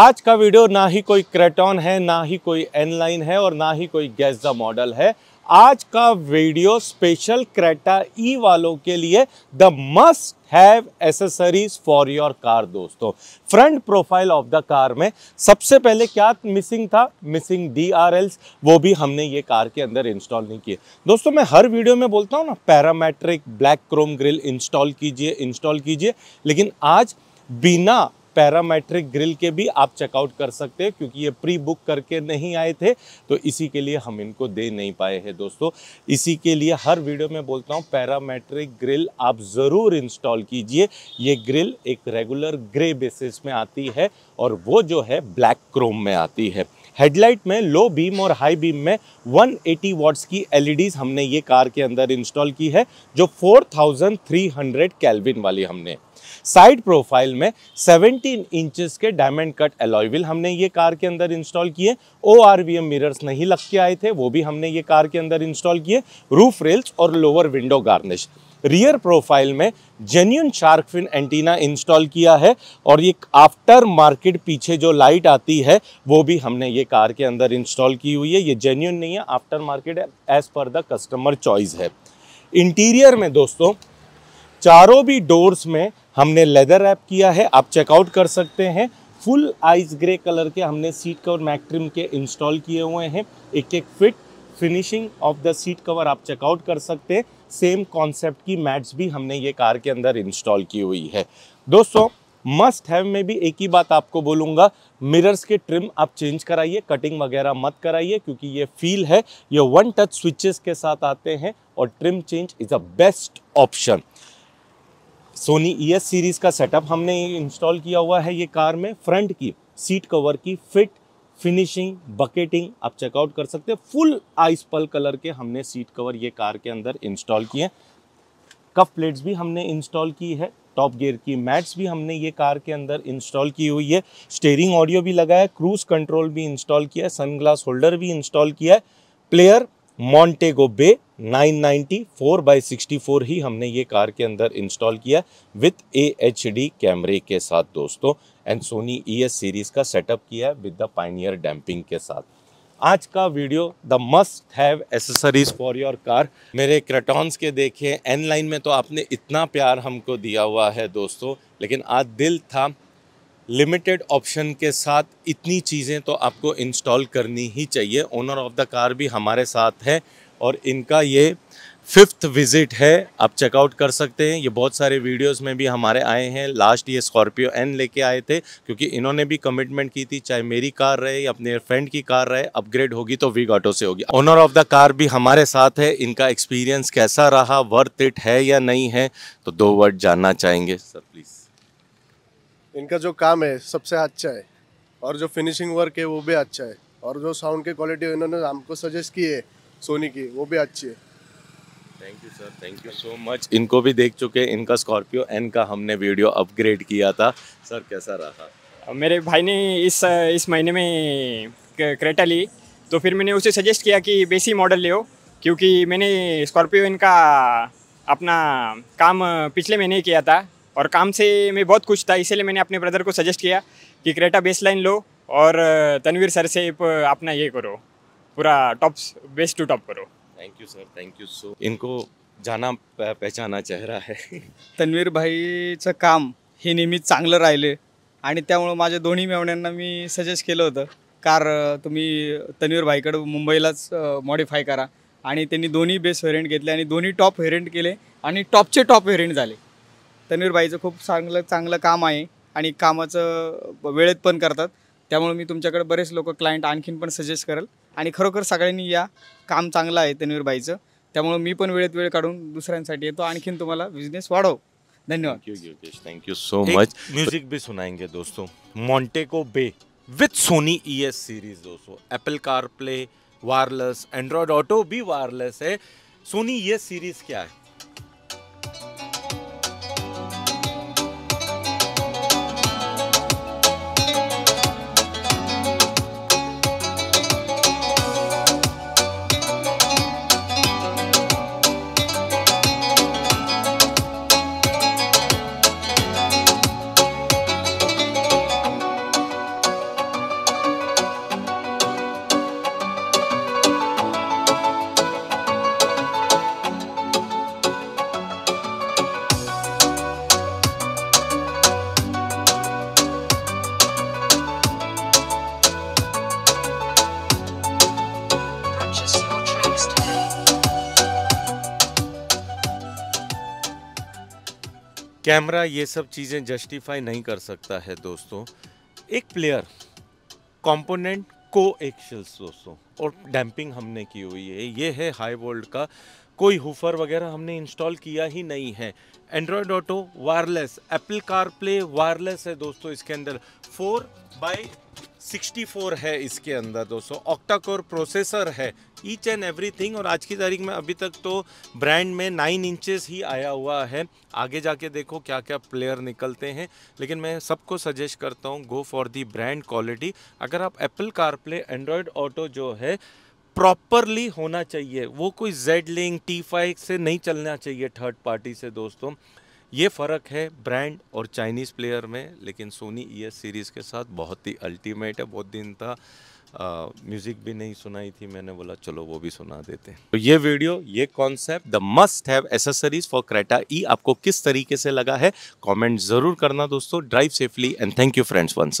आज का वीडियो ना ही कोई क्रेटॉन है ना ही कोई एनलाइन है और ना ही कोई गैजा मॉडल है आज का वीडियो स्पेशल क्रेटा ई वालों के लिए the must have accessories for your car दोस्तों front profile of the car में सबसे पहले क्या मिसिंग था मिसिंग डी आर एल्स वो भी हमने ये कार के अंदर इंस्टॉल नहीं किए दोस्तों मैं हर वीडियो में बोलता हूँ ना parametric black chrome grille install कीजिए इंस्टॉल कीजिए लेकिन आज बिना पैरामेट्रिक ग्रिल के भी आप चेकआउट कर सकते हैं क्योंकि ये प्री बुक करके नहीं आए थे तो इसी के लिए हम इनको दे नहीं पाए हैं दोस्तों इसी के लिए हर वीडियो में बोलता हूँ पैरामेट्रिक ग्रिल आप ज़रूर इंस्टॉल कीजिए ये ग्रिल एक रेगुलर ग्रे बेसिस में आती है और वो जो है ब्लैक क्रोम में आती है हेडलाइट में लो बीम और हाई बीम में 180 वॉट्स की एल e हमने ये कार के अंदर इंस्टॉल की है जो 4300 केल्विन वाली हमने साइड प्रोफाइल में 17 इंचेस के डायमंड कट एलॉयविल हमने ये कार के अंदर इंस्टॉल किए O R V M mirrors नहीं लग के आए थे वो भी हमने ये कार के अंदर इंस्टॉल किए रूफ रेल्स और lower window garnish rear profile में genuine shark fin antenna install किया है और ये आफ्टर मार्केट पीछे जो लाइट आती है वो भी हमने ये कार के अंदर इंस्टॉल की हुई है ये जेन्यून नहीं है after market as per the customer choice है इंटीरियर में दोस्तों चारों भी डोर्स में हमने लेदर रैप किया है आप चेकआउट कर सकते हैं फुल आइस ग्रे कलर के हमने सीट कवर मैक ट्रिम के इंस्टॉल किए हुए हैं एक एक fit finishing of the seat cover आप चेकआउट कर सकते हैं सेम कॉन्सेप्ट की मैट्स भी हमने ये कार के अंदर इंस्टॉल की हुई है दोस्तों मस्ट हैव में भी एक ही बात आपको बोलूँगा मिरर्स के ट्रिम आप चेंज कराइए कटिंग वगैरह मत कराइए क्योंकि ये फील है ये वन टच स्विचेस के साथ आते हैं और trim change is a best option Sony E S series का सेटअप हमने इंस्टॉल किया हुआ है ये कार में फ्रंट की सीट कवर की फिट फिनिशिंग बकेटिंग आप चेकआउट कर सकते हैं फुल आइस पल कलर के हमने सीट कवर ये कार के अंदर इंस्टॉल किए कफ प्लेट्स भी हमने इंस्टॉल की है टॉप गियर की मैट्स भी हमने ये कार के अंदर इंस्टॉल की हुई है स्टेयरिंग ऑडियो भी लगा है क्रूज कंट्रोल भी इंस्टॉल किया है सनग्लास होल्डर भी इंस्टॉल किया है प्लेयर मॉन्टेगो बे 994 बाय 64 ही हमने ये कार के अंदर इंस्टॉल किया विथ ए एच डी कैमरे के साथ दोस्तों and Sony E S series का सेटअप किया है विद द पाइनियर डैम्पिंग के साथ आज का video the must have accessories for your car मेरे क्रेटॉन्स के देखे एन लाइन में तो आपने इतना प्यार हमको दिया हुआ है दोस्तों लेकिन आज दिल था लिमिटेड ऑप्शन के साथ इतनी चीज़ें तो आपको इंस्टॉल करनी ही चाहिए ओनर ऑफ द कार भी हमारे साथ है और इनका ये फिफ्थ विज़िट है आप चेकआउट कर सकते हैं ये बहुत सारे वीडियोस में भी हमारे आए हैं लास्ट ये स्कॉर्पियो एन लेके आए थे क्योंकि इन्होंने भी कमिटमेंट की थी चाहे मेरी कार रहे या अपने फ्रेंड की कार रहे अपग्रेड होगी तो वी ऑटो से होगी ओनर ऑफ द कार भी हमारे साथ है इनका एक्सपीरियंस कैसा रहा वर्थ इट है या नहीं है तो दो वर्ड जानना चाहेंगे सर प्लीज़ इनका जो काम है सबसे अच्छा है और जो फिनिशिंग वर्क है वो भी अच्छा है और जो साउंड की क्वालिटी इन्होंने हमको सजेस्ट की है सोनी की वो भी अच्छी है thank you sir thank you so much इनको भी देख चुके हैं इनका स्कॉर्पियो एन का हमने वीडियो अपग्रेड किया था सर कैसा रहा मेरे भाई ने इस इस महीने में क्रेटा ली तो फिर मैंने उसे सजेस्ट किया कि बेसी मॉडल लो क्योंकि मैंने स्कॉर्पियो इनका अपना काम पिछले महीने ही किया था और काम से मैं बहुत खुश था इसीलिए मैंने अपने ब्रदर को सजेस्ट किया कि क्रेटा लाइन लो और तनवीर सर से अपना ये करो पूरा टॉप बेस्ट टू टॉप करो thank you sir thank you so इनको जाना पहचाना चेहरा आहे तन्वीर भाईचं काम हे नेहमी चांगलं राहिले आणि त्यामुळं माझ्या दोन्ही मेवण्यांना मी सजेस्ट केलं होतं कार तुम्ही तन्वीर भाईकडं मुंबईलाच मॉडिफाय करा आणि त्यांनी दोन्ही बेस्ट व्हेरियंट घेतले आणि दोन्ही टॉप हेरेंट केले आणि टॉपचे टॉप हेरेंट झाले तन्वीर भाईचं खूप चांगलं चांगलं काम आहे आणि कामाचं वेळेत पण करतात त्यामुळे मी तुमच्याकडे बरेच लोक क्लायंट आणखीन पण सजेस्ट करेल आणि खरोखर सगळ्यांनी या काम चांगलं आहे बाईचं त्यामुळं मी पण वेळेत वेळ काढून दुसऱ्यांसाठी येतो आणखीन तुम्हाला बिझनेस वाढव धन्यवाद thank you so much music बी सुनाएंगे दोस्तों मॉन्टेको बे with Sony E S series दोस्तों Apple CarPlay wireless Android Auto भी वायरलेस है सोनी ई एस सीरीज क्या है कैमरा ये सब चीज़ें जस्टिफाई नहीं कर सकता है दोस्तों एक प्लेयर कंपोनेंट को एक्शल्स दोस्तों और डैम्पिंग हमने की हुई है ये है हाई वोल्ट का कोई हुफर वगैरह हमने इंस्टॉल किया ही नहीं है Android Auto wireless Apple CarPlay wireless है दोस्तों इसके अंदर फोर बाई 64 है इसके अंदर दोस्तों ऑक्टाकोर प्रोसेसर है ईच एंड एवरीथिंग और आज की तारीख में अभी तक तो ब्रांड में नाइन इंचेस ही आया हुआ है आगे जाके देखो क्या क्या प्लेयर निकलते हैं लेकिन मैं सबको सजेस्ट करता हूँ go for the brand quality अगर आप एप्पल कारप्ले एंड्रॉयड ऑटो जो है प्रॉपरली होना चाहिए वो कोई जेड लिंक टी फाइव से नहीं चलना चाहिए थर्ड पार्टी से दोस्तों ये फ़र्क है ब्रांड और चाइनीज़ प्लेयर में लेकिन सोनी ई सीरीज़ के साथ बहुत ही अल्टीमेट है बहुत दिन था म्यूज़िक भी नहीं सुनाई थी मैंने बोला चलो वो भी सुना देते तो ये वीडियो ये concept the must have accessories for Creta E आपको किस तरीके से लगा है कमेंट ज़रूर करना दोस्तों drive safely and thank you friends once again